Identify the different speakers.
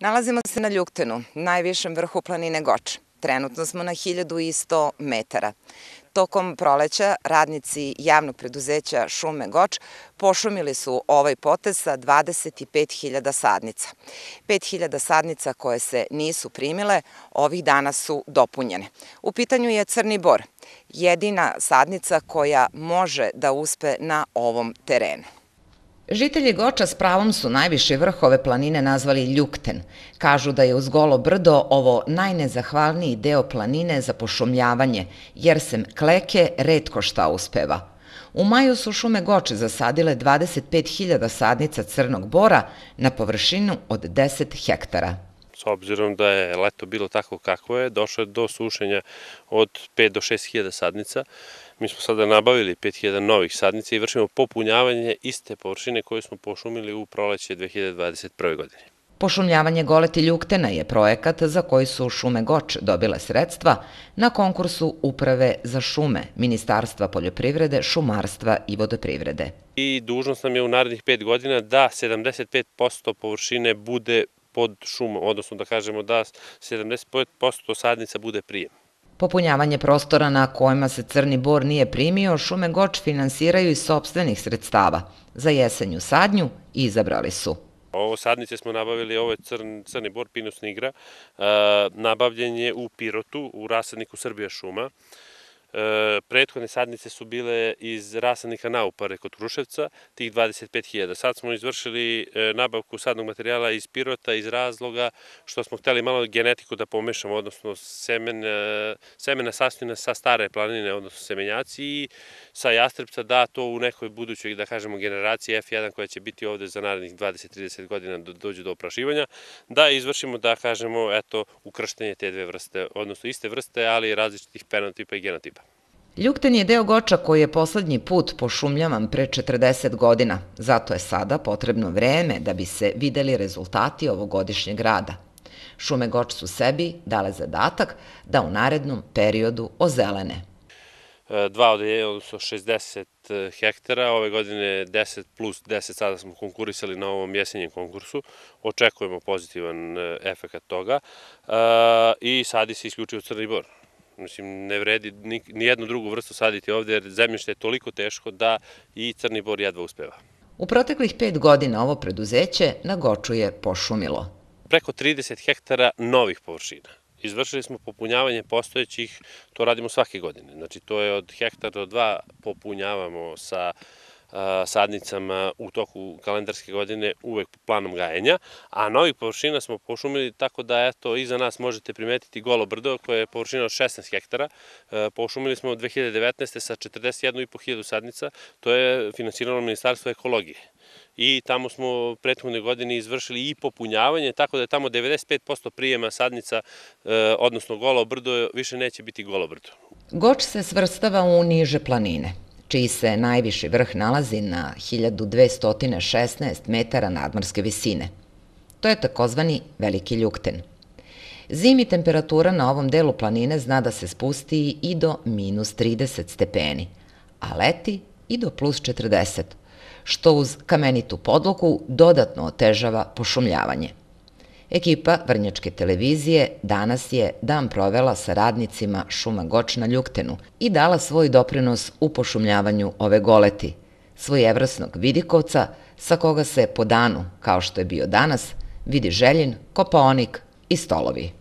Speaker 1: Nalazimo se na Ljuktenu, najvišem vrhu planine Goč. Trenutno smo na 1100 metara. Tokom proleća radnici javnog preduzeća Šume Goč pošumili su ovaj potez sa 25.000 sadnica. 5.000 sadnica koje se nisu primile ovih dana su dopunjene. U pitanju je Crni Bor, jedina sadnica koja može da uspe na ovom terenu. Žitelji Goča s pravom su najviše vrhove planine nazvali Ljukten. Kažu da je uz golo brdo ovo najnezahvalniji deo planine za pošumljavanje, jer se kleke redko šta uspeva. U maju su šume Goče zasadile 25.000 sadnica crnog bora na površinu od 10 hektara.
Speaker 2: S obzirom da je leto bilo tako kako je, došlo je do sušenja od 5 do 6.000 sadnica, Mi smo sada nabavili 5000 novih sadnica i vršimo popunjavanje iste površine koje smo pošumili u proleće 2021. godine.
Speaker 1: Pošumljavanje goleti ljuktena je projekat za koji su Šume Goč dobile sredstva na konkursu Uprave za šume Ministarstva poljoprivrede, šumarstva i vodoprivrede.
Speaker 2: I dužnost nam je u narednih pet godina da 75% površine bude pod šumom, odnosno da kažemo da 75% sadnica bude prijem.
Speaker 1: Popunjavanje prostora na kojima se crni bor nije primio, šume Goč finansiraju iz sobstvenih sredstava. Za jesenju sadnju izabrali su.
Speaker 2: Ovo sadnice smo nabavili, ovo je crn, crni bor, Pinus igra, e, nabavljen je u Pirotu, u rasadniku Srbija šuma. E, prethodne sadnice su bile iz rasadnika naupare kod Kruševca, tih 25.000. Sad smo izvršili e, nabavku sadnog materijala iz Pirota iz razloga što smo hteli malo genetiku da pomešamo, odnosno semen, e, semena sastojna sa stare planine, odnosno semenjaci i sa jastrebca da to u nekoj budućoj, da kažemo, generaciji F1 koja će biti ovde za narednih 20-30 godina do, da dođe do oprašivanja, da izvršimo, da kažemo, eto, ukrštenje te dve vrste, odnosno iste vrste, ali različitih penotipa i genotipa.
Speaker 1: Ljukten je deo Goča koji je poslednji put pošumljavan pre 40 godina, zato je sada potrebno vreme da bi se videli rezultati ovogodišnjeg rada. Šume Goč su sebi dale zadatak da u narednom periodu ozelene.
Speaker 2: E, dva odeljenja, odnosno 60 e, hektara, ove godine 10 plus 10, sada smo konkurisali na ovom jesenjem konkursu, očekujemo pozitivan e, efekt toga i sadi se isključio crni bor. Mislim, ne vredi ni, ni jednu drugu vrstu saditi ovde, jer zemljište je toliko teško da i Crni Bor jedva uspeva.
Speaker 1: U proteklih pet godina ovo preduzeće na Goču je pošumilo.
Speaker 2: Preko 30 hektara novih površina. Izvršili smo popunjavanje postojećih, to radimo svake godine. Znači, to je od hektara do dva popunjavamo sa uh, sadnicama u toku kalendarske godine uvek planom gajenja, a novih površina smo pošumili tako da eto iza nas možete primetiti golo brdo koje je površina od 16 hektara. Pošumili smo 2019. sa 41,5 hiljadu sadnica, to je finansirano Ministarstvo ekologije i tamo smo prethodne godine izvršili i popunjavanje, tako da je tamo 95% prijema sadnica, odnosno golo brdo, više neće biti golo brdo.
Speaker 1: Goč se svrstava u niže planine čiji se najviši vrh nalazi na 1216 metara nadmorske visine. To je takozvani Veliki Ljukten. Zimi temperatura na ovom delu planine zna da se spusti i do minus 30 stepeni, a leti i do plus 40, što uz kamenitu podlogu dodatno otežava pošumljavanje. Ekipa Vrnjačke televizije danas je dan provela sa radnicima Šuma Goč na Ljuktenu i dala svoj doprinos u pošumljavanju ove goleti, svojevrsnog vidikovca sa koga se po danu, kao što je bio danas, vidi željin, kopaonik i stolovi.